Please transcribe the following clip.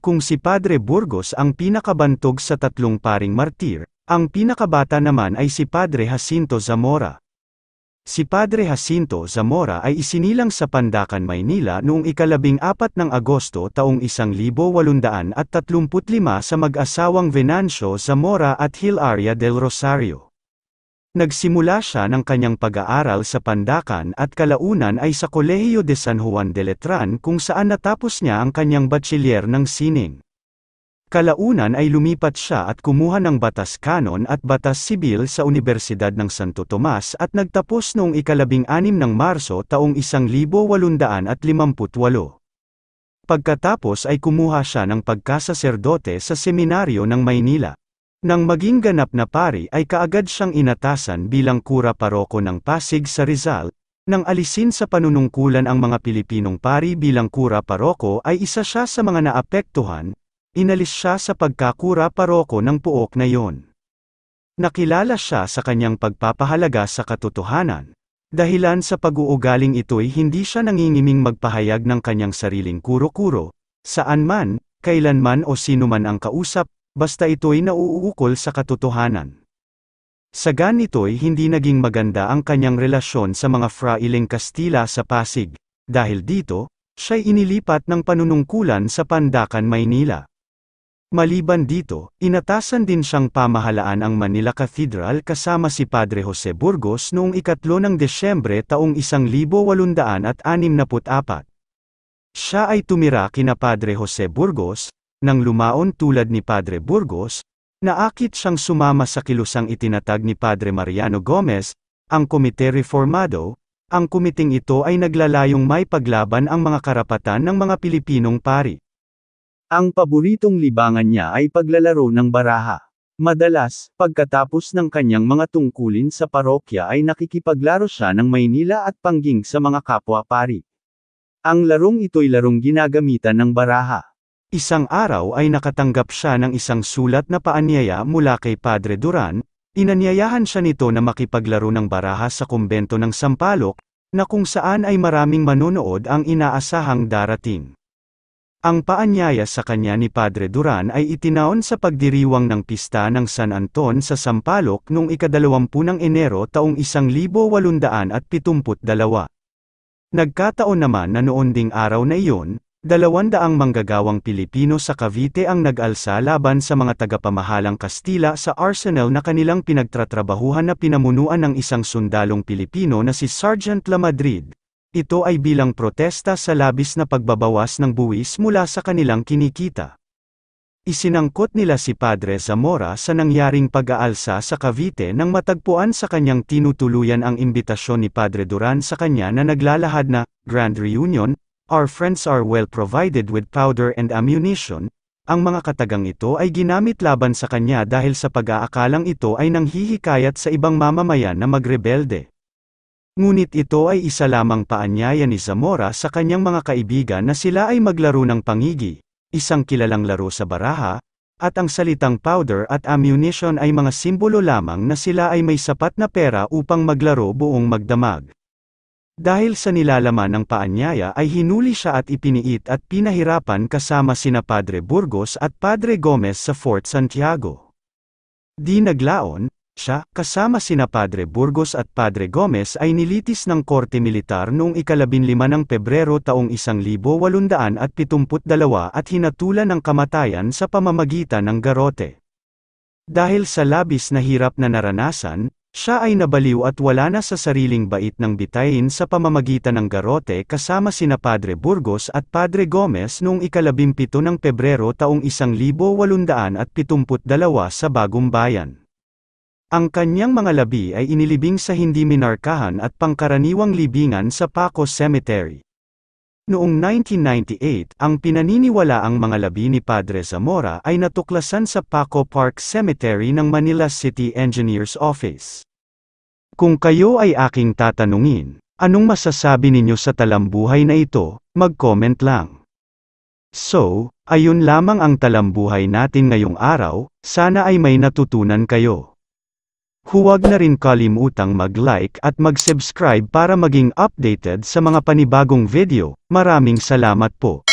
Kung si Padre Burgos ang pinakabantog sa tatlong paring martir, ang pinakabata naman ay si Padre Jacinto Zamora. Si Padre Jacinto Zamora ay isinilang sa Pandacan, Maynila noong ikalabing apat ng Agosto taong 1835 sa mag-asawang Venancio Zamora at Hilaria del Rosario. Nagsimula siya ng kanyang pag-aaral sa Pandakan at kalaunan ay sa Kolehiyo de San Juan de Letran kung saan natapos niya ang kanyang batsilyer ng sining. Kalaunan ay lumipat siya at kumuha ng batas kanon at batas sibil sa Universidad ng Santo Tomas at nagtapos noong ikalabing-anim ng Marso taong 1858. Pagkatapos ay kumuha siya ng pagkasaserdote sa seminaryo ng Maynila. Nang maging ganap na pari ay kaagad siyang inatasan bilang kura paroko ng Pasig sa Rizal, nang alisin sa panunungkulan ang mga Pilipinong pari bilang kura paroko ay isa siya sa mga naapektuhan, inalis siya sa pagkakura paroko ng puok na yon. Nakilala siya sa kanyang pagpapahalaga sa katotohanan, dahilan sa pag-uugaling ito'y hindi siya nangingiming magpahayag ng kanyang sariling kuro-kuro, saan man, kailanman o sino man ang kausap, basta ito'y nauuukol sa katotohanan. Sa ganito'y hindi naging maganda ang kanyang relasyon sa mga frailing Kastila sa Pasig, dahil dito, siya'y inilipat ng panunungkulan sa Pandakan, Maynila. Maliban dito, inatasan din siyang pamahalaan ang Manila Cathedral kasama si Padre Jose Burgos noong ikatlo ng Desyembre taong 1864. Siya ay tumira kina Padre Jose Burgos, nang lumaon tulad ni Padre Burgos, naakit siyang sumama sa kilusang itinatag ni Padre Mariano Gomez, ang Komite Reformado, ang kumiting ito ay naglalayong may paglaban ang mga karapatan ng mga Pilipinong pari. Ang paboritong libangan niya ay paglalaro ng baraha. Madalas, pagkatapos ng kanyang mga tungkulin sa parokya ay nakikipaglaro siya ng Maynila at pangging sa mga kapwa pari. Ang larong ito'y larong ginagamitan ng baraha. Isang araw ay nakatanggap siya ng isang sulat na paanyaya mula kay Padre Duran, inanyayahan siya nito na makipaglaro ng baraha sa kumbento ng Sampalok, na kung saan ay maraming manonood ang inaasahang darating. Ang paanyaya sa kanya ni Padre Duran ay itinaon sa pagdiriwang ng pista ng San Anton sa Sampalok noong ikadalawampu ng Enero taong 1872. Nagkataon naman na noon ding araw na iyon, Dalawandaang manggagawang Pilipino sa Cavite ang nag-alsa laban sa mga tagapamahalang Kastila sa Arsenal na kanilang pinagtratrabahuhan na pinamunuan ng isang sundalong Pilipino na si Sergeant La Madrid. Ito ay bilang protesta sa labis na pagbabawas ng buwis mula sa kanilang kinikita. Isinangkot nila si Padre Zamora sa nangyaring pag-aalsa sa Cavite nang matagpuan sa kanyang tinutuluyan ang imbitasyon ni Padre Duran sa kanya na naglalahad na Grand Reunion Our friends are well provided with powder and ammunition, ang mga katagang ito ay ginamit laban sa kanya dahil sa pag-aakalang ito ay nanghihikayat sa ibang mamamayan na magrebelde. Ngunit ito ay isa lamang paanyaya ni Zamora sa kanyang mga kaibigan na sila ay maglaro ng pangigi, isang kilalang laro sa baraha, at ang salitang powder at ammunition ay mga simbolo lamang na sila ay may sapat na pera upang maglaro buong magdamag. Dahil sa nilalaman ng paanyaya ay hinuli siya at ipiniit at pinahirapan kasama sina Padre Burgos at Padre Gomez sa Fort Santiago. Di naglaon, siya, kasama sina Padre Burgos at Padre Gomez ay nilitis ng korte militar noong ikalabinlima ng Pebrero taong 1872 at hinatulan ng kamatayan sa pamamagitan ng garote. Dahil sa labis na hirap na naranasan, siya ay nabaliw at wala na sa sariling bait ng bitayin sa pamamagitan ng garote kasama sina Padre Burgos at Padre Gomez noong ikalabimpito ng Pebrero taong 1872 sa Bagong Bayan. Ang kanyang mga labi ay inilibing sa hindi minarkahan at pangkaraniwang libingan sa Paco Cemetery. Noong 1998, ang pinaniniwala ang mga labi ni Padre Zamora ay natuklasan sa Paco Park Cemetery ng Manila City Engineers Office. Kung kayo ay aking tatanungin, anong masasabi ninyo sa talambuhay na ito, mag-comment lang. So, ayun lamang ang talambuhay natin ngayong araw, sana ay may natutunan kayo. Huwag na rin kalimutang mag-like at mag-subscribe para maging updated sa mga panibagong video, maraming salamat po.